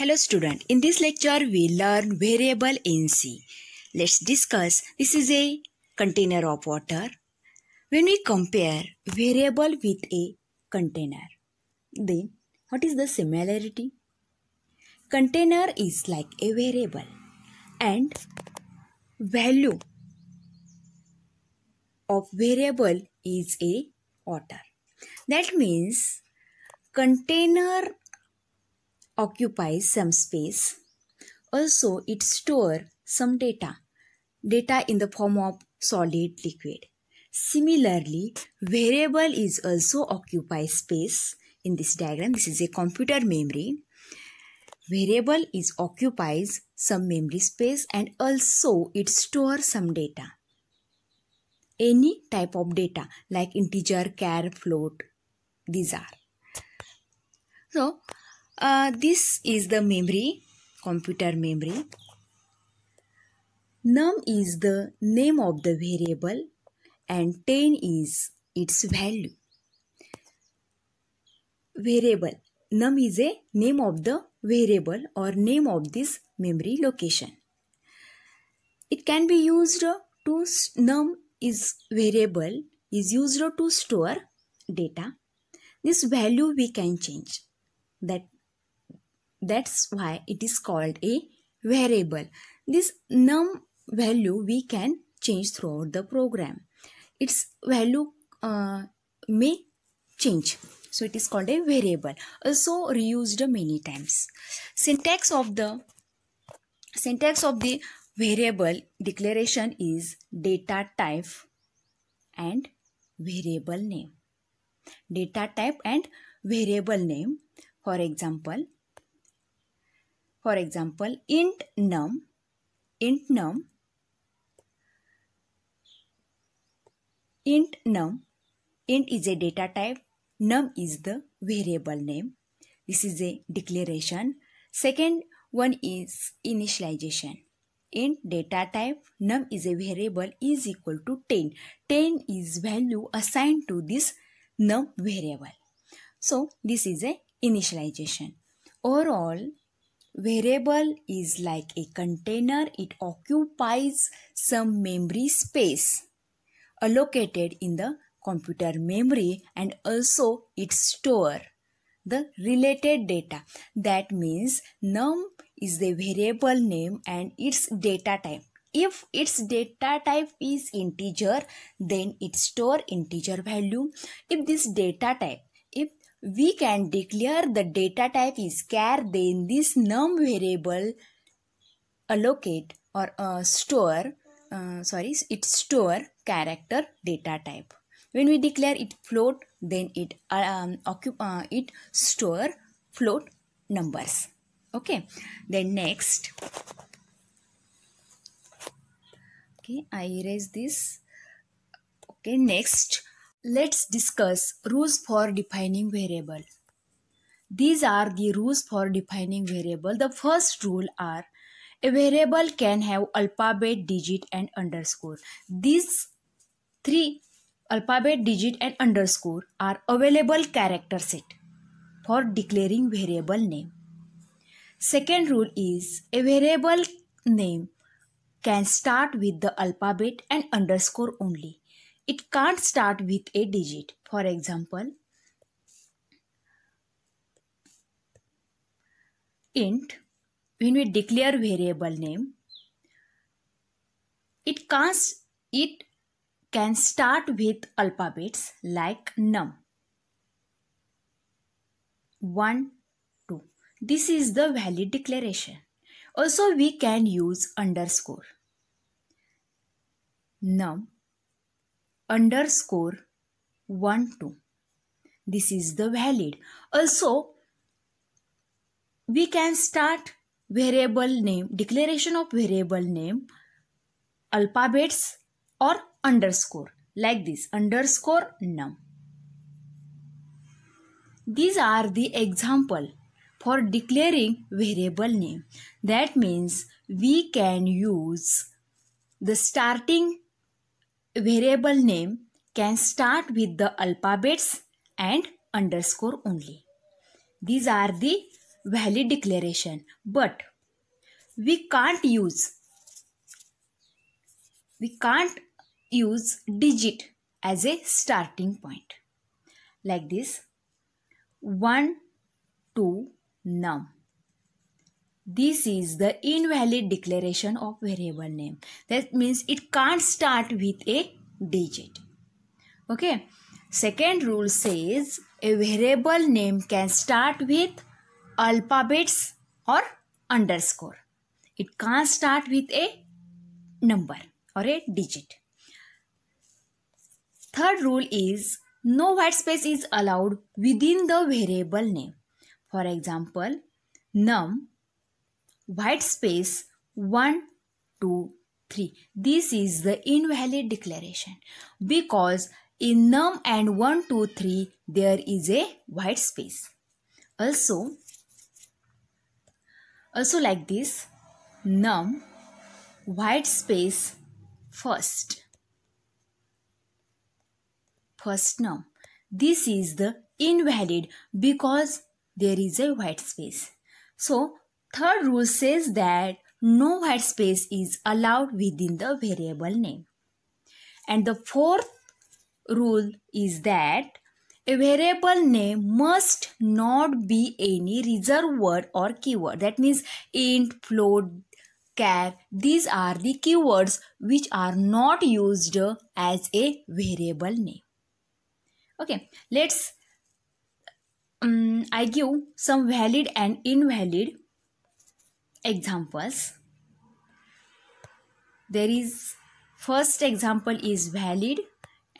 Hello student, in this lecture we learn variable in C. Let's discuss this is a container of water. When we compare variable with a container, then what is the similarity? Container is like a variable and value of variable is a water. That means container occupies some space. Also, it stores some data, data in the form of solid liquid. Similarly, variable is also occupy space. In this diagram, this is a computer memory. Variable is occupies some memory space and also it stores some data. Any type of data like integer, char, float, these are. So, uh, this is the memory, computer memory. Num is the name of the variable and 10 is its value. Variable. Num is a name of the variable or name of this memory location. It can be used to num is variable is used to store data. This value we can change that that's why it is called a variable. This num value we can change throughout the program. Its value uh, may change. So it is called a variable. Also reused many times. Syntax of the syntax of the variable declaration is data type and variable name. Data type and variable name. For example, for example, int num, int num, int num, int is a data type, num is the variable name. This is a declaration. Second one is initialization. Int data type num is a variable is equal to 10. 10 is value assigned to this num variable. So this is a initialization. Overall, Variable is like a container, it occupies some memory space allocated uh, in the computer memory and also it store the related data. That means num is the variable name and its data type. If its data type is integer, then it store integer value. If this data type we can declare the data type is char then this num variable allocate or uh, store uh, sorry it store character data type when we declare it float then it um, occupy uh, it store float numbers okay then next okay i erase this okay next Let's discuss rules for defining variable. These are the rules for defining variable. The first rule are a variable can have alphabet, digit and underscore. These three alphabet, digit and underscore are available character set for declaring variable name. Second rule is a variable name can start with the alphabet and underscore only it can't start with a digit. For example, int, when we declare variable name, it can't, it can start with alphabets like num. 1, 2. This is the valid declaration. Also, we can use underscore. Num underscore 1 2 this is the valid also we can start variable name declaration of variable name alphabets or underscore like this underscore num these are the example for declaring variable name that means we can use the starting variable name can start with the alphabets and underscore only. These are the valid declaration but we can't use we can't use digit as a starting point like this 1 2 num this is the invalid declaration of variable name that means it can't start with a digit okay second rule says a variable name can start with alphabets or underscore it can't start with a number or a digit third rule is no white space is allowed within the variable name for example num white space 1 2 3 this is the invalid declaration because in num and 1 2 3 there is a white space also also like this num white space first first num this is the invalid because there is a white space so Third rule says that no white space is allowed within the variable name. And the fourth rule is that a variable name must not be any reserved word or keyword. That means int, float, char. These are the keywords which are not used as a variable name. Okay, let's um, I give some valid and invalid examples there is first example is valid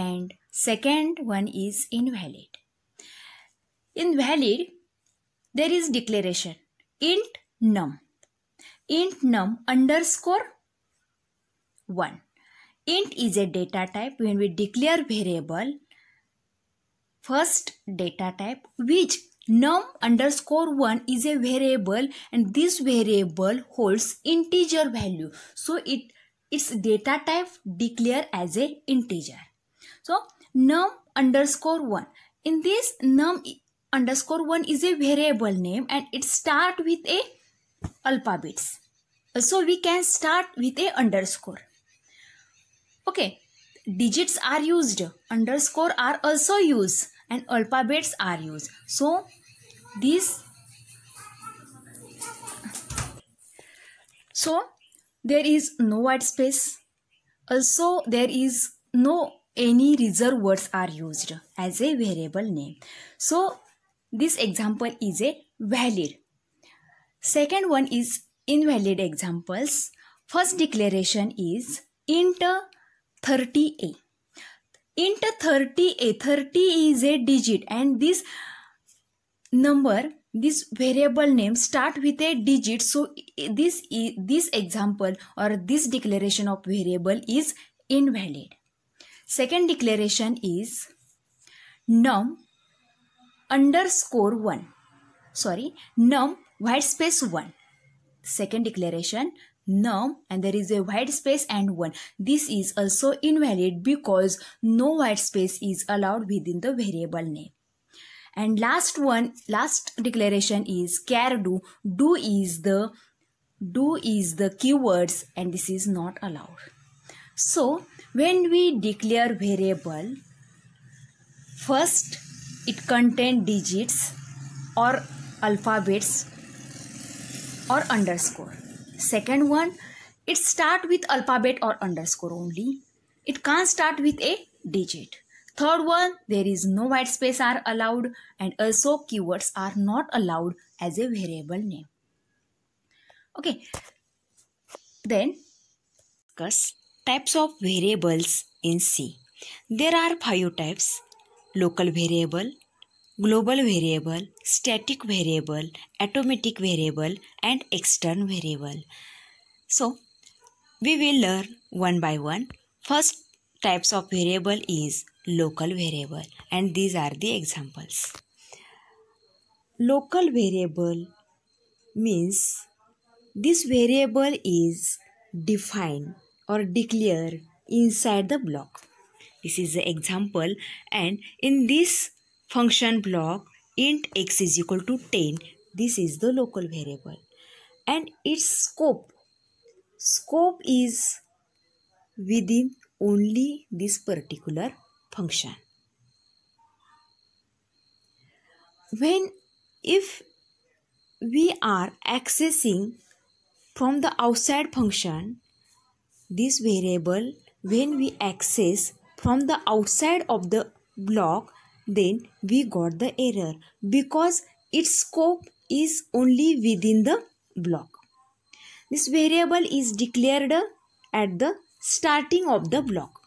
and second one is invalid invalid there is declaration int num int num underscore 1 int is a data type when we declare variable first data type which num underscore 1 is a variable and this variable holds integer value. So it its data type declare as a integer. So num underscore 1. In this num underscore 1 is a variable name and it start with a alphabets. So we can start with a underscore. Okay. Digits are used. Underscore are also used and alphabets are used. So this so there is no white space also there is no any reserved words are used as a variable name so this example is a valid second one is invalid examples first declaration is int 30a int 30a 30 is a digit and this number this variable name start with a digit so this this example or this declaration of variable is invalid second declaration is num underscore 1 sorry num white space 1 second declaration num and there is a white space and 1 this is also invalid because no white space is allowed within the variable name and last one, last declaration is care do. Do is the do is the keywords and this is not allowed. So when we declare variable, first it contain digits or alphabets or underscore. Second one, it start with alphabet or underscore only. It can't start with a digit. Third one, there is no white space are allowed and also keywords are not allowed as a variable name. Okay, then discuss types of variables in C. There are five types, local variable, global variable, static variable, automatic variable and external variable. So, we will learn one by one. First types of variable is local variable and these are the examples. Local variable means this variable is defined or declared inside the block. This is the example and in this function block int x is equal to 10 this is the local variable and its scope scope is within only this particular function. When if we are accessing from the outside function, this variable when we access from the outside of the block then we got the error because its scope is only within the block. This variable is declared at the starting of the block.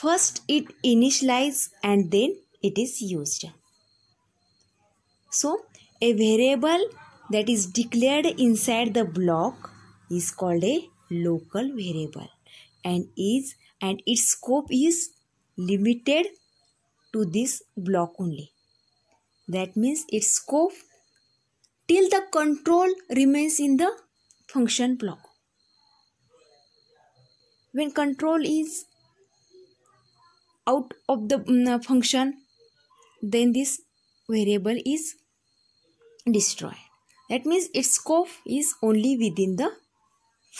First it initializes and then it is used. So a variable that is declared inside the block is called a local variable and is and its scope is limited to this block only. That means its scope till the control remains in the function block. When control is out of the mm, uh, function then this variable is destroyed that means its scope is only within the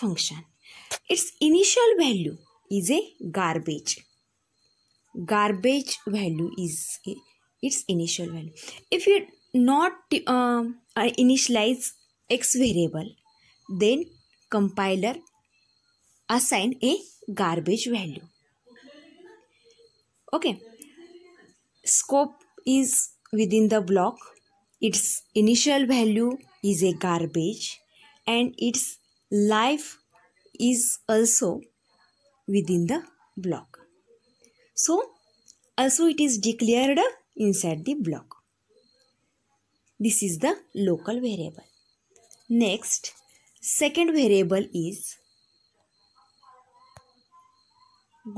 function its initial value is a garbage garbage value is its initial value if you not uh, uh, initialize x variable then compiler assign a garbage value okay scope is within the block its initial value is a garbage and its life is also within the block so also it is declared inside the block this is the local variable next second variable is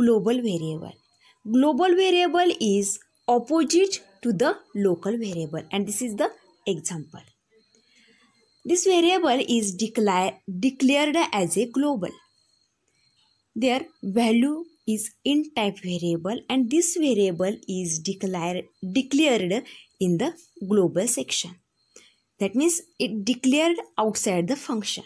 global variable global variable is opposite to the local variable and this is the example. This variable is declare, declared as a global. Their value is in type variable and this variable is declare, declared in the global section. That means it declared outside the function.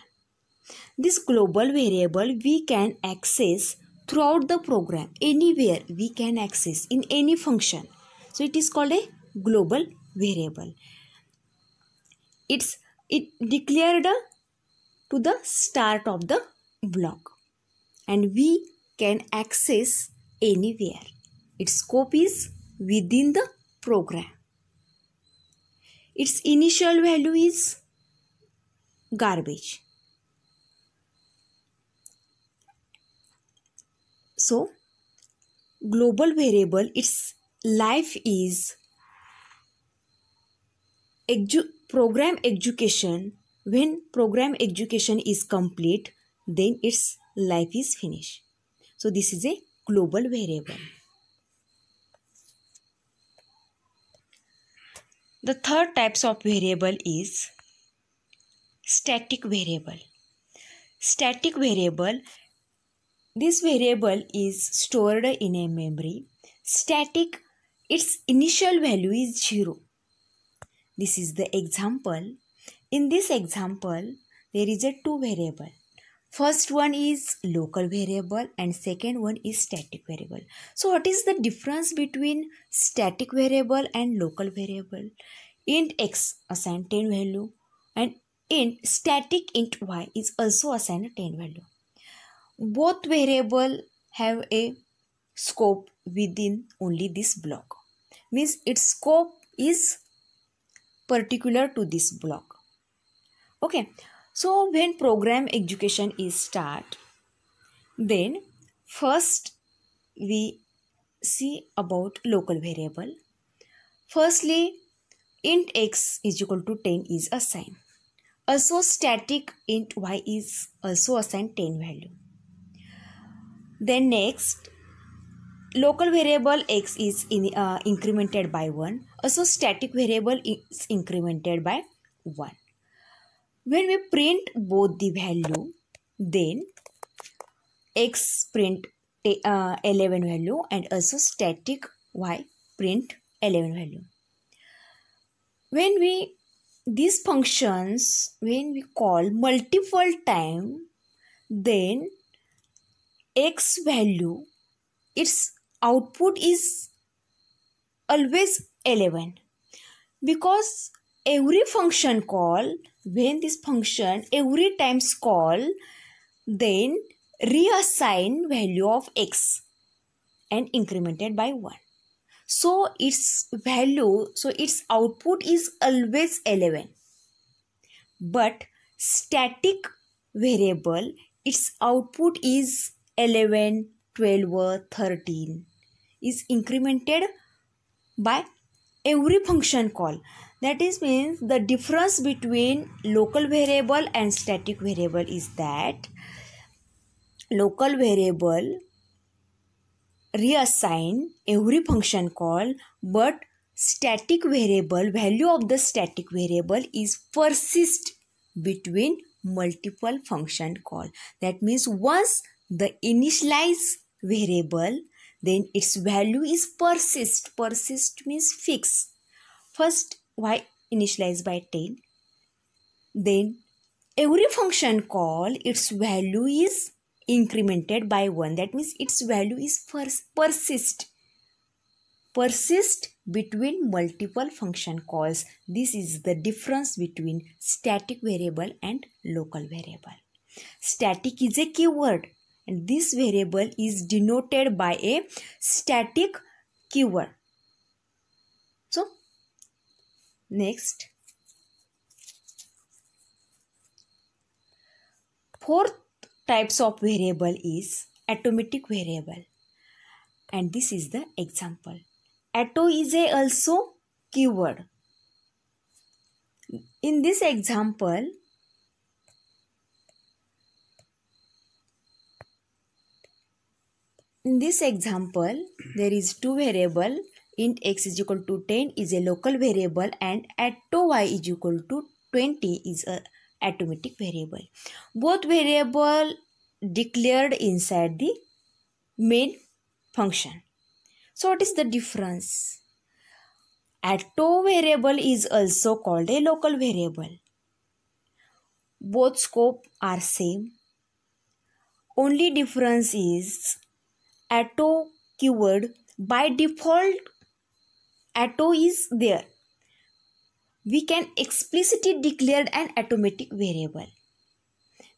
This global variable we can access throughout the program anywhere we can access in any function. So it is called a global variable. It's it declared to the start of the block and we can access anywhere. Its scope is within the program. Its initial value is garbage So, global variable, its life is edu- program education. When program education is complete, then its life is finished. So, this is a global variable. The third types of variable is static variable. Static variable this variable is stored in a memory. Static, its initial value is 0. This is the example. In this example, there is a two variable. First one is local variable and second one is static variable. So what is the difference between static variable and local variable? Int x assigned 10 value and int static int y is also assigned a 10 value both variable have a scope within only this block means its scope is particular to this block okay so when program education is start then first we see about local variable firstly int x is equal to 10 is assigned also static int y is also assigned 10 value then next, local variable x is in, uh, incremented by 1. Also uh, static variable is incremented by 1. When we print both the value, then x print uh, 11 value and also static y print 11 value. When we these functions when we call multiple time then x value its output is always 11 because every function call when this function every times call then reassign value of x and incremented by 1 so its value so its output is always 11 but static variable its output is 11, 12, 13 is incremented by every function call that is means the difference between local variable and static variable is that local variable reassign every function call but static variable value of the static variable is persist between multiple function call that means once the initialize variable then its value is persist persist means fix first why initialize by 10 then every function call its value is incremented by 1 that means its value is first persist persist between multiple function calls this is the difference between static variable and local variable static is a keyword and this variable is denoted by a static keyword so next fourth types of variable is atomic variable and this is the example ato is a also keyword in this example In this example, there is two variable int x is equal to 10 is a local variable and at to y is equal to 20 is a automatic variable. Both variable declared inside the main function. So what is the difference? At to variable is also called a local variable. Both scope are same. Only difference is atto keyword by default auto is there we can explicitly declare an automatic variable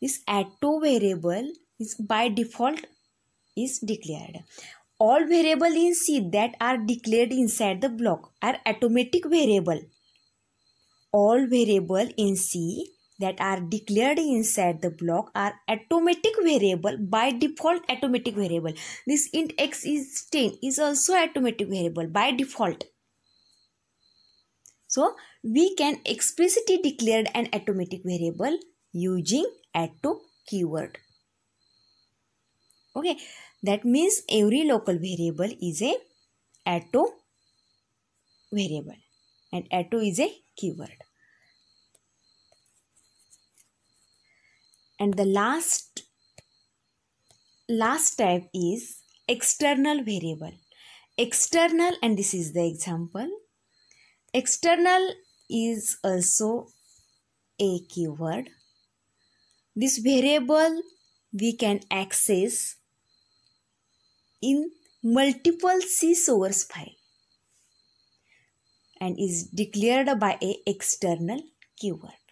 this auto variable is by default is declared all variable in c that are declared inside the block are automatic variable all variable in c that are declared inside the block are automatic variable by default automatic variable this int x is 10 is also automatic variable by default so we can explicitly declare an automatic variable using auto keyword okay that means every local variable is a auto variable and auto is a keyword and the last last type is external variable external and this is the example external is also a keyword this variable we can access in multiple c source file and is declared by a external keyword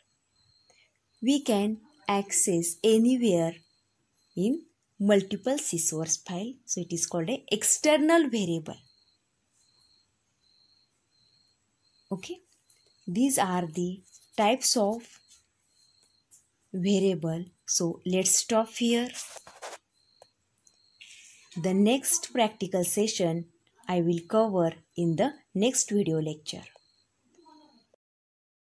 we can access anywhere in multiple C source file. So it is called a external variable. Okay. These are the types of variable. So let's stop here. The next practical session I will cover in the next video lecture.